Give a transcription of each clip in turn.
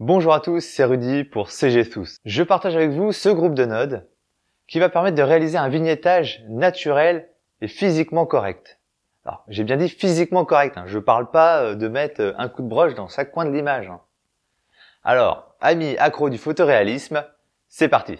Bonjour à tous, c'est Rudy pour CG Tous. Je partage avec vous ce groupe de nodes qui va permettre de réaliser un vignettage naturel et physiquement correct. Alors, j'ai bien dit physiquement correct, hein. je ne parle pas euh, de mettre euh, un coup de broche dans chaque coin de l'image. Hein. Alors, amis accros du photoréalisme, c'est parti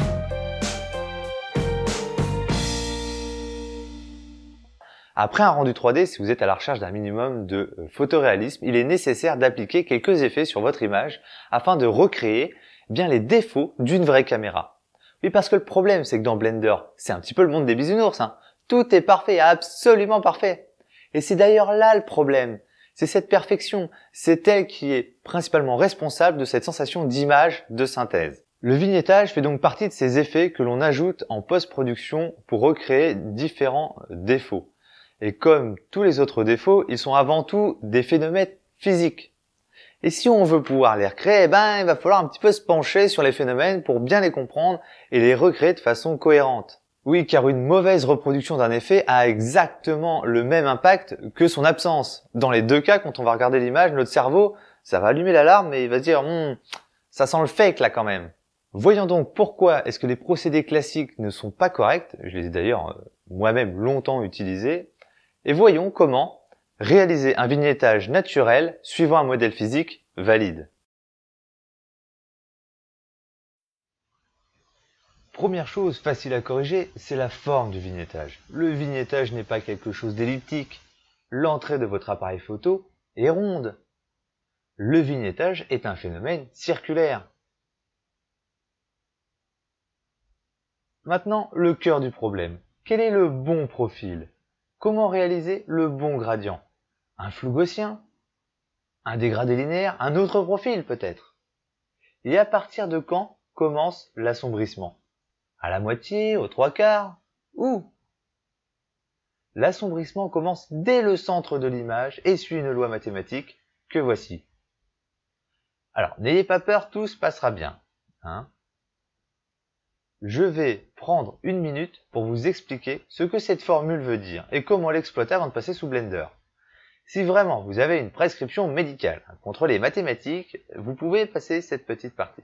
Après un rendu 3D, si vous êtes à la recherche d'un minimum de euh, photoréalisme, il est nécessaire d'appliquer quelques effets sur votre image afin de recréer bien les défauts d'une vraie caméra. Oui, parce que le problème, c'est que dans Blender, c'est un petit peu le monde des bisounours. Hein. Tout est parfait, absolument parfait. Et c'est d'ailleurs là le problème. C'est cette perfection, c'est elle qui est principalement responsable de cette sensation d'image de synthèse. Le vignettage fait donc partie de ces effets que l'on ajoute en post-production pour recréer différents défauts. Et comme tous les autres défauts, ils sont avant tout des phénomènes physiques. Et si on veut pouvoir les recréer, eh ben, il va falloir un petit peu se pencher sur les phénomènes pour bien les comprendre et les recréer de façon cohérente. Oui, car une mauvaise reproduction d'un effet a exactement le même impact que son absence. Dans les deux cas, quand on va regarder l'image, notre cerveau, ça va allumer l'alarme et il va dire hum, ça sent le fake là quand même ». Voyons donc pourquoi est-ce que les procédés classiques ne sont pas corrects, je les ai d'ailleurs euh, moi-même longtemps utilisés, et voyons comment réaliser un vignettage naturel suivant un modèle physique valide. Première chose facile à corriger, c'est la forme du vignettage. Le vignettage n'est pas quelque chose d'elliptique. L'entrée de votre appareil photo est ronde. Le vignettage est un phénomène circulaire. Maintenant, le cœur du problème. Quel est le bon profil Comment réaliser le bon gradient Un flou gaussien Un dégradé linéaire Un autre profil peut-être Et à partir de quand commence l'assombrissement À la moitié Aux trois quarts Où L'assombrissement commence dès le centre de l'image et suit une loi mathématique que voici. Alors, n'ayez pas peur, tout se passera bien. Hein je vais prendre une minute pour vous expliquer ce que cette formule veut dire et comment l'exploiter avant de passer sous Blender. Si vraiment vous avez une prescription médicale contre les mathématiques, vous pouvez passer cette petite partie.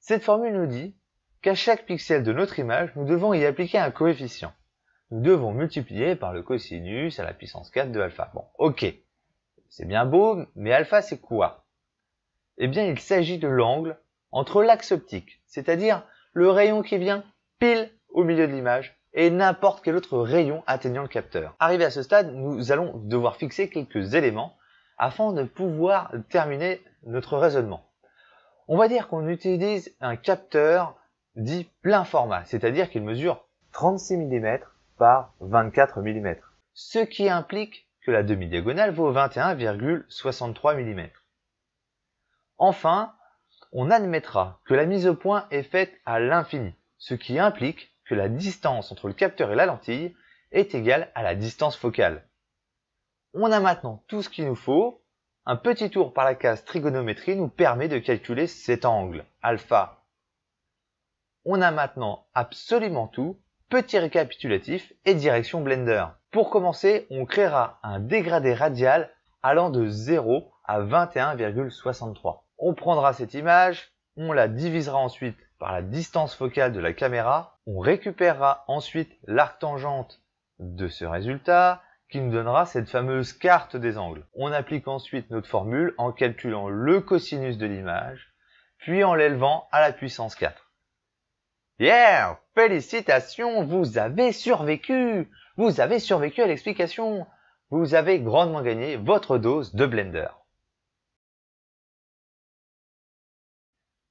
Cette formule nous dit qu'à chaque pixel de notre image, nous devons y appliquer un coefficient. Nous devons multiplier par le cosinus à la puissance 4 de alpha. Bon, ok, c'est bien beau, mais alpha c'est quoi Eh bien il s'agit de l'angle entre l'axe optique, c'est-à-dire le rayon qui vient pile au milieu de l'image, et n'importe quel autre rayon atteignant le capteur. Arrivé à ce stade, nous allons devoir fixer quelques éléments afin de pouvoir terminer notre raisonnement. On va dire qu'on utilise un capteur dit plein format, c'est-à-dire qu'il mesure 36 mm par 24 mm, ce qui implique que la demi-diagonale vaut 21,63 mm. Enfin, on admettra que la mise au point est faite à l'infini, ce qui implique que la distance entre le capteur et la lentille est égale à la distance focale. On a maintenant tout ce qu'il nous faut. Un petit tour par la case trigonométrie nous permet de calculer cet angle, alpha. On a maintenant absolument tout. Petit récapitulatif et direction Blender. Pour commencer, on créera un dégradé radial allant de 0 à 21,63. On prendra cette image, on la divisera ensuite par la distance focale de la caméra, on récupérera ensuite l'arc tangente de ce résultat qui nous donnera cette fameuse carte des angles. On applique ensuite notre formule en calculant le cosinus de l'image, puis en l'élevant à la puissance 4. Yeah Félicitations, vous avez survécu Vous avez survécu à l'explication Vous avez grandement gagné votre dose de Blender.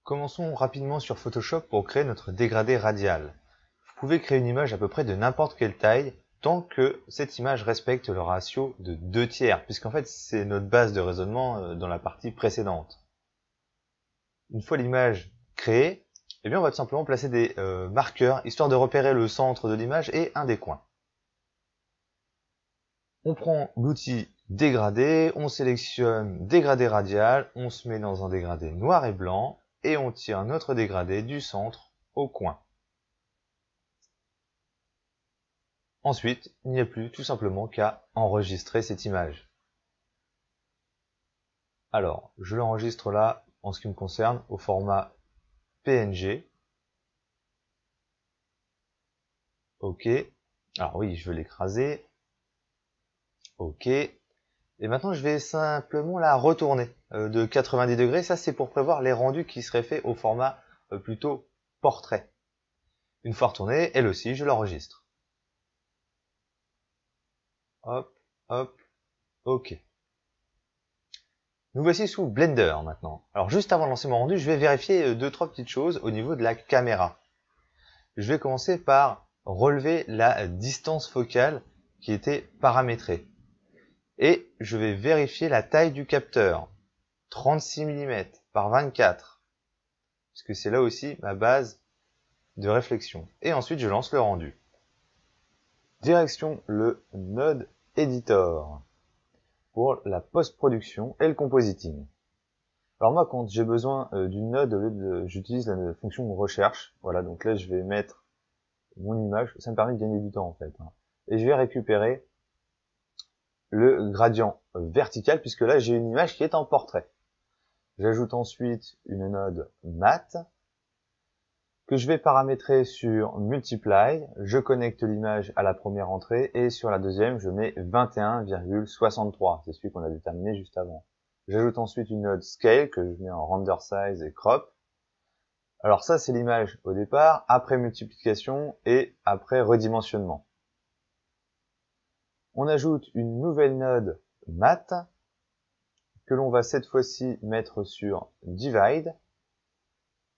Commençons rapidement sur Photoshop pour créer notre dégradé radial. Vous pouvez créer une image à peu près de n'importe quelle taille tant que cette image respecte le ratio de 2 tiers, puisqu'en fait c'est notre base de raisonnement euh, dans la partie précédente. Une fois l'image créée, eh bien on va tout simplement placer des euh, marqueurs, histoire de repérer le centre de l'image et un des coins. On prend l'outil dégradé, on sélectionne dégradé radial, on se met dans un dégradé noir et blanc, et on tire notre dégradé du centre au coin. Ensuite, il n'y a plus tout simplement qu'à enregistrer cette image. Alors, je l'enregistre là, en ce qui me concerne, au format PNG. OK. Alors oui, je veux l'écraser. OK. Et maintenant, je vais simplement la retourner euh, de 90 degrés. Ça, c'est pour prévoir les rendus qui seraient faits au format euh, plutôt portrait. Une fois retournée, elle aussi, je l'enregistre. Hop, hop, ok. Nous voici sous Blender maintenant. Alors juste avant de lancer mon rendu, je vais vérifier euh, deux trois petites choses au niveau de la caméra. Je vais commencer par relever la distance focale qui était paramétrée et je vais vérifier la taille du capteur. 36 mm par 24. Parce que c'est là aussi ma base de réflexion. Et ensuite, je lance le rendu. Direction le Node Editor pour la post-production et le compositing. Alors moi, quand j'ai besoin euh, d'une node, j'utilise la fonction recherche. Voilà, donc là, je vais mettre mon image. Ça me permet de gagner du temps, en fait. Hein. Et je vais récupérer le gradient vertical, puisque là j'ai une image qui est en portrait. J'ajoute ensuite une node mat, que je vais paramétrer sur multiply, je connecte l'image à la première entrée et sur la deuxième je mets 21,63, c'est celui qu'on a déterminé juste avant. J'ajoute ensuite une node scale que je mets en render size et crop. Alors ça c'est l'image au départ, après multiplication et après redimensionnement. On ajoute une nouvelle node mat que l'on va cette fois-ci mettre sur divide.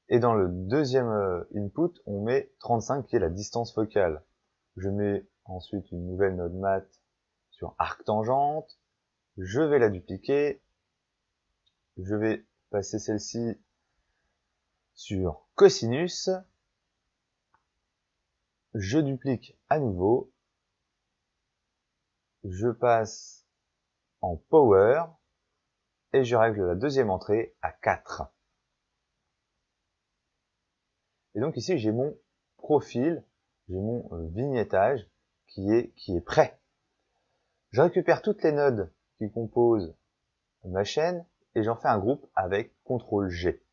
Et dans le deuxième euh, input, on met 35 qui est la distance focale. Je mets ensuite une nouvelle node mat sur arc tangente. Je vais la dupliquer. Je vais passer celle-ci sur cosinus. Je duplique à nouveau je passe en power et je règle la deuxième entrée à 4. Et donc ici, j'ai mon profil, j'ai mon euh, vignettage qui est, qui est prêt. Je récupère toutes les nodes qui composent ma chaîne et j'en fais un groupe avec CTRL G.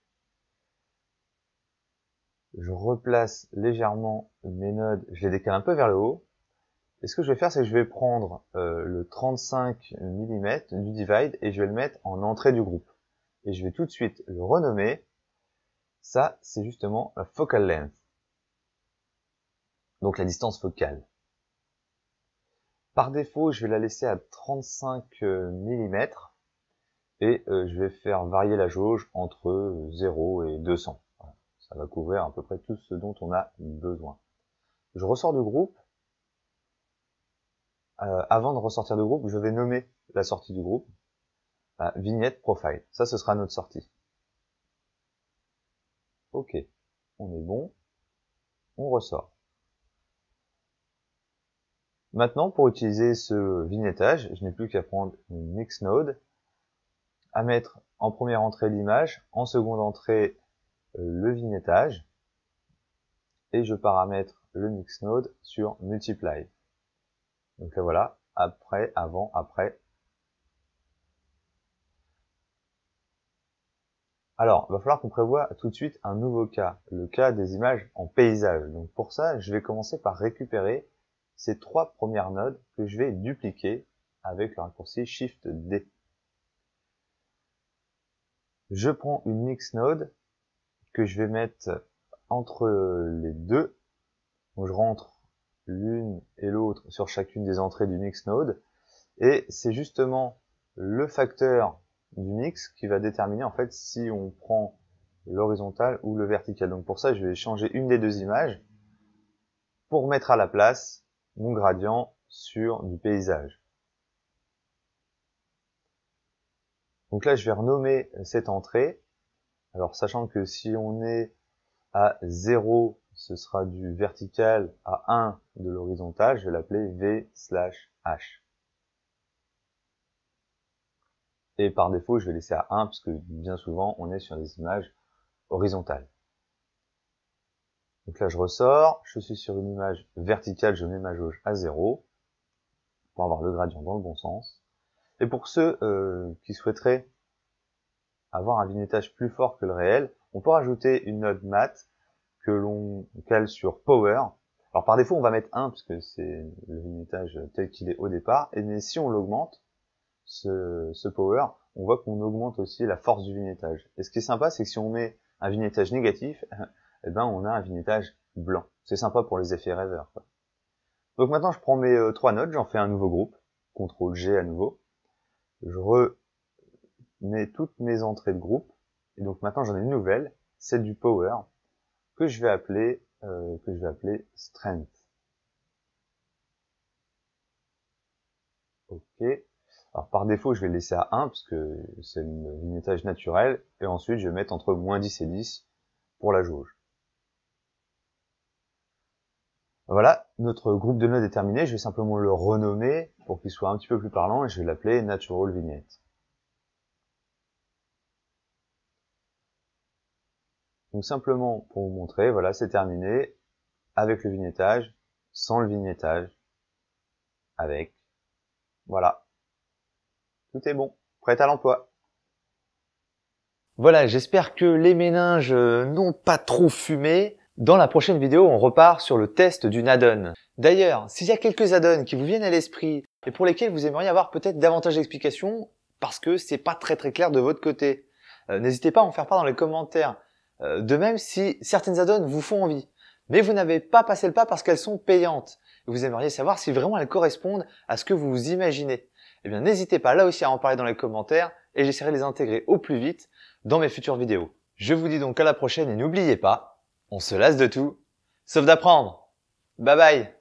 Je replace légèrement mes nodes, je les décale un peu vers le haut et ce que je vais faire, c'est que je vais prendre euh, le 35 mm du divide et je vais le mettre en entrée du groupe. Et je vais tout de suite le renommer. Ça, c'est justement la focal length. Donc la distance focale. Par défaut, je vais la laisser à 35 euh, mm et euh, je vais faire varier la jauge entre 0 et 200. Ça va couvrir à peu près tout ce dont on a besoin. Je ressors du groupe euh, avant de ressortir du groupe, je vais nommer la sortie du groupe euh, vignette profile. Ça, ce sera notre sortie. Ok, on est bon. On ressort. Maintenant, pour utiliser ce vignettage, je n'ai plus qu'à prendre une Node, à mettre en première entrée l'image, en seconde entrée euh, le vignettage, et je paramètre le Node sur Multiply. Donc là, euh, voilà, après, avant, après. Alors, il va falloir qu'on prévoie tout de suite un nouveau cas, le cas des images en paysage. Donc pour ça, je vais commencer par récupérer ces trois premières nodes que je vais dupliquer avec le raccourci Shift D. Je prends une mix node que je vais mettre entre les deux. Donc je rentre l'une et l'autre sur chacune des entrées du mix node. Et c'est justement le facteur du mix qui va déterminer en fait si on prend l'horizontal ou le vertical. Donc pour ça, je vais changer une des deux images pour mettre à la place mon gradient sur du paysage. Donc là, je vais renommer cette entrée. Alors sachant que si on est à 0 ce sera du vertical à 1 de l'horizontal, je vais l'appeler V slash H. Et par défaut, je vais laisser à 1, puisque bien souvent, on est sur des images horizontales. Donc là, je ressors, je suis sur une image verticale, je mets ma jauge à 0, pour avoir le gradient dans le bon sens. Et pour ceux euh, qui souhaiteraient avoir un vignettage plus fort que le réel, on peut rajouter une note mat que l'on cale sur Power. Alors par défaut, on va mettre 1 parce que c'est le vignettage tel qu'il est au départ. Et mais si on l'augmente, ce, Power, on voit qu'on augmente aussi la force du vignettage. Et ce qui est sympa, c'est que si on met un vignettage négatif, eh ben on a un vignettage blanc. C'est sympa pour les effets rêveurs. Donc maintenant, je prends mes euh, trois notes, j'en fais un nouveau groupe. CTRL G à nouveau. Je remets toutes mes entrées de groupe. Et donc maintenant, j'en ai une nouvelle, celle du Power que je vais appeler, euh, que je vais appeler strength. OK. Alors par défaut, je vais le laisser à 1 parce que c'est le vignettage naturel. Et ensuite, je vais mettre entre moins 10 et 10 pour la jauge. Voilà, notre groupe de nœuds est terminé. Je vais simplement le renommer pour qu'il soit un petit peu plus parlant et je vais l'appeler Natural Vignette. Donc simplement pour vous montrer, voilà, c'est terminé avec le vignettage, sans le vignettage, avec. Voilà. Tout est bon, prêt à l'emploi. Voilà, j'espère que les méninges euh, n'ont pas trop fumé. Dans la prochaine vidéo, on repart sur le test d'une add-on. D'ailleurs, s'il y a quelques add-ons qui vous viennent à l'esprit et pour lesquels vous aimeriez avoir peut-être davantage d'explications parce que c'est pas très très clair de votre côté, euh, n'hésitez pas à en faire part dans les commentaires. Euh, de même si certaines add-ons vous font envie, mais vous n'avez pas passé le pas parce qu'elles sont payantes. Vous aimeriez savoir si vraiment elles correspondent à ce que vous vous imaginez. Eh bien, n'hésitez pas là aussi à en parler dans les commentaires et j'essaierai de les intégrer au plus vite dans mes futures vidéos. Je vous dis donc à la prochaine et n'oubliez pas, on se lasse de tout, sauf d'apprendre. Bye bye